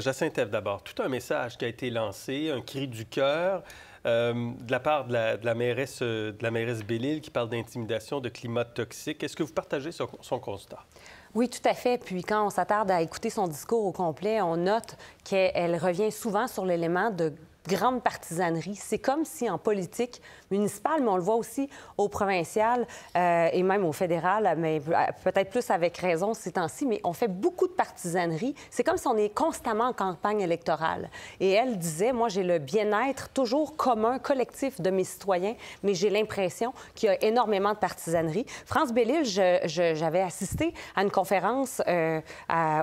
Jacinthe d'abord, tout un message qui a été lancé, un cri du cœur euh, de la part de la, de mairesse, de la mairesse qui parle d'intimidation, de climat toxique. Est-ce que vous partagez son constat? Oui, tout à fait. Puis quand on s'attarde à écouter son discours au complet, on note qu'elle revient souvent sur l'élément de grande partisanerie. C'est comme si en politique municipale, mais on le voit aussi au provincial euh, et même au fédéral, mais euh, peut-être plus avec raison ces temps-ci, mais on fait beaucoup de partisanerie. C'est comme si on est constamment en campagne électorale. Et elle disait, moi, j'ai le bien-être toujours commun, collectif de mes citoyens, mais j'ai l'impression qu'il y a énormément de partisanerie. France Bellil, j'avais assisté à une conférence euh,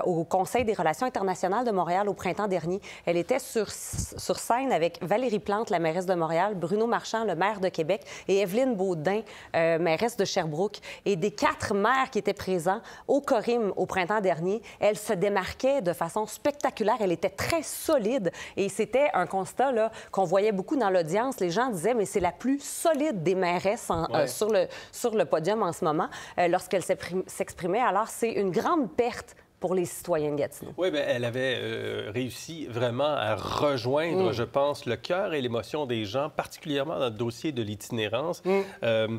au Conseil des relations internationales de Montréal au printemps dernier. Elle était sur, sur scène avec Valérie Plante, la mairesse de Montréal, Bruno Marchand, le maire de Québec, et Evelyne Baudin, euh, mairesse de Sherbrooke. Et des quatre maires qui étaient présents au Corim au printemps dernier, elle se démarquait de façon spectaculaire. Elle était très solide et c'était un constat qu'on voyait beaucoup dans l'audience. Les gens disaient, mais c'est la plus solide des mairesses euh, sur, le, podium en ce moment euh, lorsqu'elles lorsqu'elle s'exprimait. Alors, c'est une grande perte pour les citoyens de Gatineau. Oui, bien, elle avait euh, réussi vraiment à rejoindre, mm. je pense, le cœur et l'émotion des gens, particulièrement dans le dossier de l'itinérance. Mm. Euh,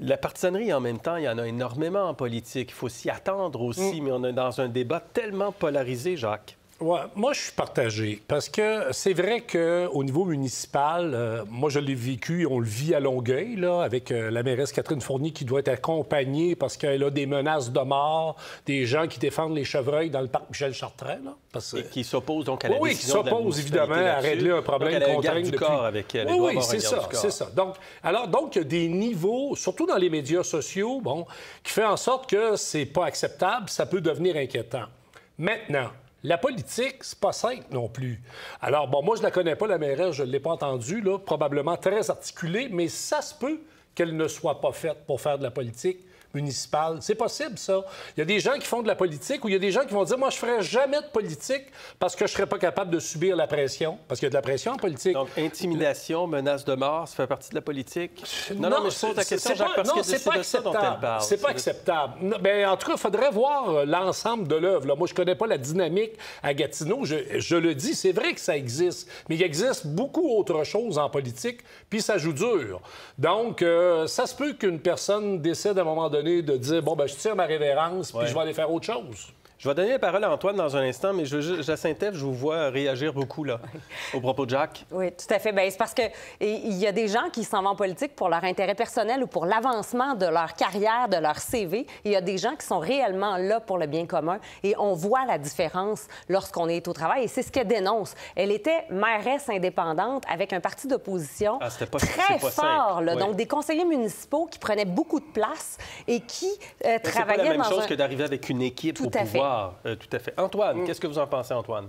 la partisanerie, en même temps, il y en a énormément en politique. Il faut s'y attendre aussi, mm. mais on est dans un débat tellement polarisé, Jacques moi, je suis partagé parce que c'est vrai qu'au niveau municipal, euh, moi, je l'ai vécu, on le vit à Longueuil, là, avec euh, la mairesse Catherine Fournier qui doit être accompagnée parce qu'elle a des menaces de mort, des gens qui défendent les chevreuils dans le parc Michel Chartrain. Là, parce... Et qui s'opposent donc à la oui, qui s'opposent évidemment à régler un problème qu'on traîne depuis... avec elle. Euh, oui c'est ça, c'est ça. Donc, alors, donc, il y a des niveaux, surtout dans les médias sociaux, bon, qui fait en sorte que c'est pas acceptable, ça peut devenir inquiétant. Maintenant, la politique, c'est pas simple non plus. Alors, bon, moi, je la connais pas, la mairesse, je ne l'ai pas entendue, là, probablement très articulée, mais ça se peut qu'elle ne soit pas faite pour faire de la politique. C'est possible, ça. Il y a des gens qui font de la politique ou il y a des gens qui vont dire Moi, je ne ferai jamais de politique parce que je ne serai pas capable de subir la pression. Parce qu'il y a de la pression en politique. Donc, intimidation, menace de mort, ça fait partie de la politique. Non, non, mais je pose question, non, que c'est pas acceptable. C'est pas acceptable. en tout cas, il faudrait voir euh, l'ensemble de l'œuvre. Moi, je ne connais pas la dynamique à Gatineau. Je, le dis, c'est vrai que ça existe, mais il existe beaucoup autre chose en politique, puis ça joue dur. Donc, euh, ça se peut qu'une personne décède à un moment donné de dire, bon, ben, je tire ma révérence, puis je vais aller faire autre chose. Je vais donner la parole à Antoine dans un instant, mais je, Jacinthe, je vous vois réagir beaucoup là, au propos de Jacques. Oui, tout à fait. Ben, c'est parce que il y a des gens qui s'en vont en politique pour leur intérêt personnel ou pour l'avancement de leur carrière, de leur CV. Il y a des gens qui sont réellement là pour le bien commun et on voit la différence lorsqu'on est au travail et c'est ce qu'elle dénonce. Elle était mairesse indépendante avec un parti d'opposition ah, très fort, donc des conseillers municipaux qui prenaient beaucoup de place et qui euh, travaillaient C'est la même chose que d'arriver avec une équipe tout au pouvoir. Fait. Ah, tout à fait. Antoine, mm. qu'est-ce que vous en pensez, Antoine?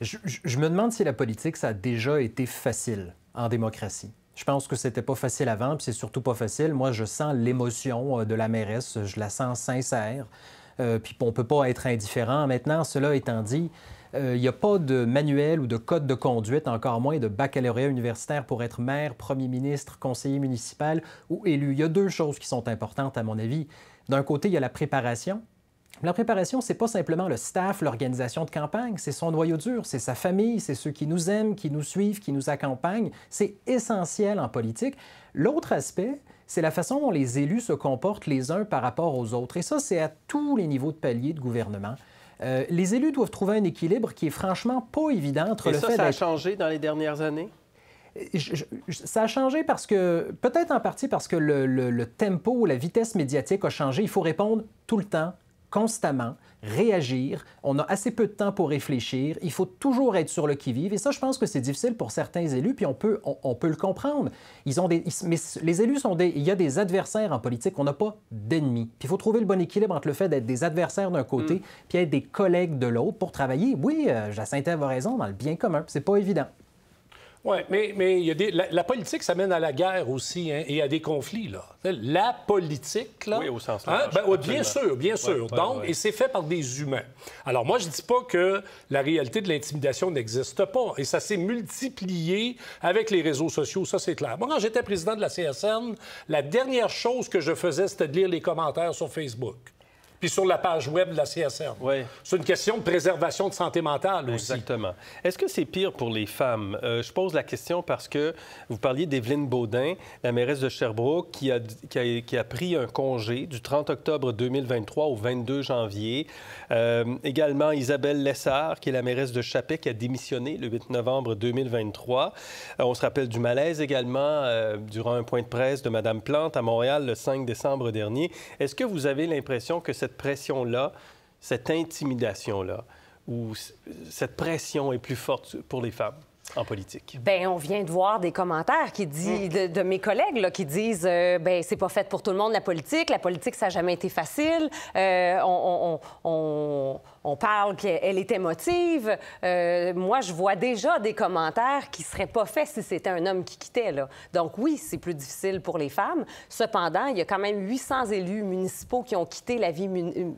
Je, me demande si la politique, ça a déjà été facile en démocratie. Je pense que c'était pas facile avant, puis c'est surtout pas facile. Moi, je sens l'émotion euh, de la mairesse, je la sens sincère. Euh, puis on peut pas être indifférent. Maintenant, cela étant dit, il n'y a pas de manuel ou de code de conduite, encore moins de baccalauréat universitaire pour être maire, premier ministre, conseiller municipal ou élu. Il y a deux choses qui sont importantes à mon avis. D'un côté, il y a la préparation, la préparation, c'est pas simplement le staff, l'organisation de campagne, c'est son noyau dur, c'est sa famille, c'est ceux qui nous aiment, qui nous suivent, qui nous accompagnent. C'est essentiel en politique. L'autre aspect, c'est la façon dont les élus se comportent les uns par rapport aux autres. Et ça, c'est à tous les niveaux de palier de gouvernement. Euh, les élus doivent trouver un équilibre qui est franchement pas évident entre le ça, fait ça a changé dans les dernières années? Euh, ça a changé parce que, peut-être en partie parce que le, le tempo, la vitesse médiatique a changé. Il faut répondre tout le temps constamment, réagir. On a assez peu de temps pour réfléchir. Il faut toujours être sur le qui-vive. Et ça, je pense que c'est difficile pour certains élus, puis on peut, on, peut le comprendre. Ils ont mais les élus sont des... Il y a des adversaires en politique. On n'a pas d'ennemis. Puis il faut trouver le bon équilibre entre le fait d'être des adversaires d'un côté, mm. puis être des collègues de l'autre pour travailler. Oui, euh, Jacinthe a raison, dans le bien commun. C'est pas évident. Oui, mais, mais y a la, politique, ça mène à la guerre aussi hein, et à des conflits. Là. La politique, là. Oui, au sens hein, large. Ben, oh, bien sûr, bien sûr. Donc, et c'est fait par des humains. Alors, moi, je ne dis pas que la réalité de l'intimidation n'existe pas. Et ça s'est multiplié avec les réseaux sociaux, ça, c'est clair. Moi, quand j'étais président de la CSN, la dernière chose que je faisais, c'était de lire les commentaires sur Facebook puis sur la page web de la CSR. Oui. C'est une question de préservation de santé mentale aussi. Exactement. Est-ce que c'est pire pour les femmes? Euh, je pose la question parce que vous parliez d'Evelyne Baudin, la mairesse de Sherbrooke, qui a, qui a, qui a, pris un congé du 30 octobre 2023 au 22 janvier. Euh, également, Isabelle Lessard, qui est la mairesse de Chapet, qui a démissionné le 8 novembre 2023. Euh, on se rappelle du malaise également durant un point de presse de Mme Plante à Montréal le 5 décembre dernier. Est-ce que vous avez l'impression que cette cette pression-là, cette intimidation-là, ou cette pression est plus forte pour les femmes? en politique? Ben, on vient de voir des commentaires qui dit, mm. de, mes collègues là, qui disent euh, ben c'est pas fait pour tout le monde la politique, la politique ça n'a jamais été facile, euh, on, parle qu'elle est émotive. Euh, moi, je vois déjà des commentaires qui seraient pas faits si c'était un homme qui quittait. Là. Donc oui, c'est plus difficile pour les femmes. Cependant, il y a quand même 800 élus municipaux qui ont quitté la vie,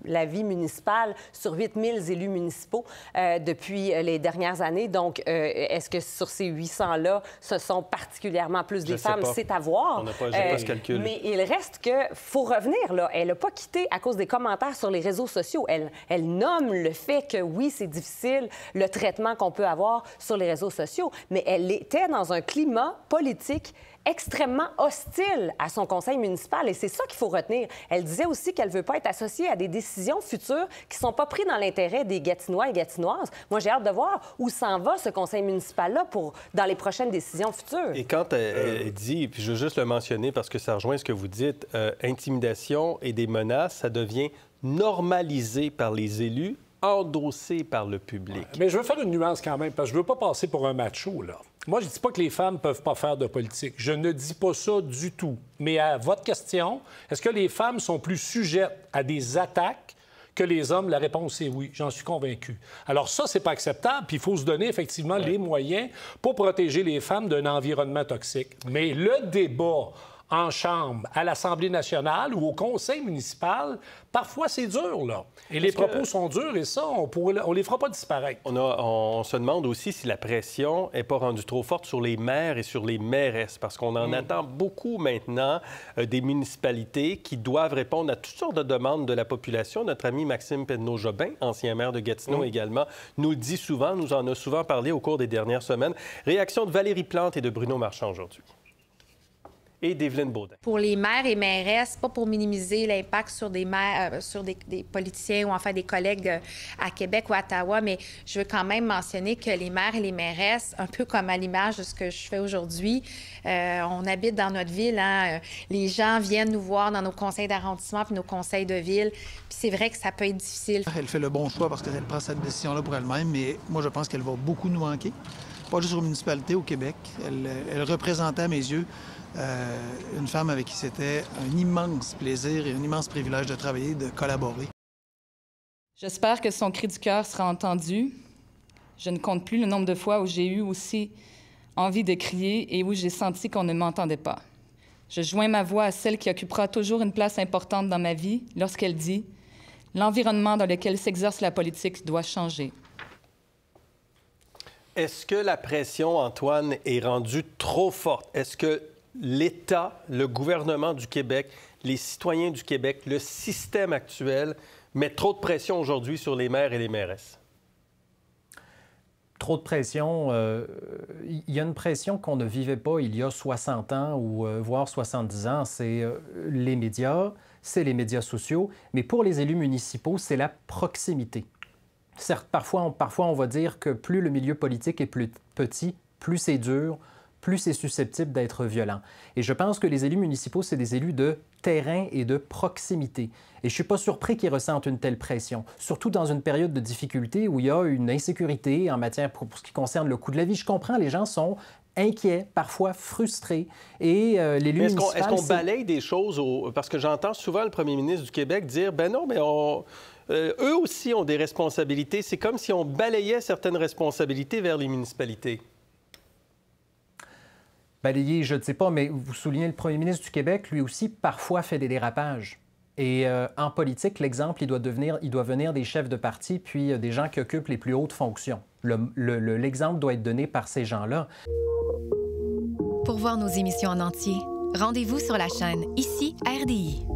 la vie municipale sur 8000 élus municipaux depuis les dernières années. Donc, est-ce que sur ces 800-là, ce sont particulièrement plus des femmes, c'est à voir. On n'a pas, euh, Mais il reste que faut revenir, là. Elle n'a pas quitté à cause des commentaires sur les réseaux sociaux. Elle, elle nomme le fait que, oui, c'est difficile, le traitement qu'on peut avoir sur les réseaux sociaux, mais elle était dans un climat politique extrêmement hostile à son conseil municipal. Et c'est ça qu'il faut retenir. Elle disait aussi qu'elle ne veut pas être associée à des décisions futures qui ne sont pas prises dans l'intérêt des Gatinois et Gatinoises. Moi, j'ai hâte de voir où s'en va ce conseil municipal-là pour, dans les prochaines décisions futures. Et quand elle, euh. dit, puis je veux juste le mentionner parce que ça rejoint ce que vous dites, euh, intimidation et des menaces, ça devient normalisé par les élus, endossé par le public. mais je veux faire une nuance quand même, parce que je ne veux pas passer pour un macho, là. Moi, je ne dis pas que les femmes ne peuvent pas faire de politique. Je ne dis pas ça du tout. Mais à votre question, est-ce que les femmes sont plus sujettes à des attaques que les hommes? La réponse est oui, j'en suis convaincu. Alors ça, n'est pas acceptable, puis il faut se donner effectivement les moyens pour protéger les femmes d'un environnement toxique. Mais le débat en chambre, à l'Assemblée nationale ou au conseil municipal, parfois c'est dur, là. Et les propos sont durs et ça, on ne les fera pas disparaître. On, se demande aussi si la pression n'est pas rendue trop forte sur les maires et sur les mairesses, parce qu'on en hmm. attend beaucoup maintenant euh, des municipalités qui doivent répondre à toutes sortes de demandes de la population. Notre ami Maxime Pennaud jobin ancien maire de Gatineau hmm. également, nous dit souvent, nous en a souvent parlé au cours des dernières semaines. Réaction de Valérie Plante et de Bruno Marchand aujourd'hui et Pour les maires et mairesses, pas pour minimiser l'impact sur des maires, euh, sur des, politiciens ou enfin des collègues euh, à Québec ou à Ottawa, mais je veux quand même mentionner que les maires et les mairesses, un peu comme à l'image de ce que je fais aujourd'hui, euh, on habite dans notre ville. Hein, les gens viennent nous voir dans nos conseils d'arrondissement puis nos conseils de ville. Puis c'est vrai que ça peut être difficile. Elle fait le bon choix parce qu'elle prend cette décision-là pour elle-même, mais moi, je pense qu'elle va beaucoup nous manquer pas juste aux municipalités, au Québec. Elle, représentait à mes yeux euh, une femme avec qui c'était un immense plaisir et un immense privilège de travailler, de collaborer. J'espère que son cri du cœur sera entendu. Je ne compte plus le nombre de fois où j'ai eu aussi envie de crier et où j'ai senti qu'on ne m'entendait pas. Je joins ma voix à celle qui occupera toujours une place importante dans ma vie lorsqu'elle dit L'environnement dans lequel s'exerce la politique doit changer. Est-ce que la pression, Antoine, est rendue trop forte? Est-ce que l'État, le gouvernement du Québec, les citoyens du Québec, le système actuel met trop de pression aujourd'hui sur les maires et les mairesses? Trop de pression. Euh, il y a une pression qu'on ne vivait pas il y a 60 ans ou euh, voire 70 ans. C'est euh, les médias, c'est les médias sociaux, mais pour les élus municipaux, c'est la proximité certes, parfois on, parfois, on va dire que plus le milieu politique est plus petit, plus c'est dur, plus c'est susceptible d'être violent. Et je pense que les élus municipaux, c'est des élus de terrain et de proximité. Et je ne suis pas surpris qu'ils ressentent une telle pression, surtout dans une période de difficulté où il y a une insécurité en matière pour, ce qui concerne le coût de la vie. Je comprends, les gens sont inquiets, parfois frustrés. Et euh, l'élu Est-ce qu'on balaye des choses Parce que j'entends souvent le premier ministre du Québec dire, ben non, mais on... Euh, eux aussi ont des responsabilités. C'est comme si on balayait certaines responsabilités vers les municipalités. Balayer, je ne sais pas, mais vous soulignez le premier ministre du Québec, lui aussi, parfois fait des dérapages. Et euh, en politique, l'exemple, il doit, il doit venir des chefs de parti, puis euh, des gens qui occupent les plus hautes fonctions. L'exemple doit être donné par ces gens-là. Pour voir nos émissions en entier, rendez-vous sur la chaîne Ici RDI.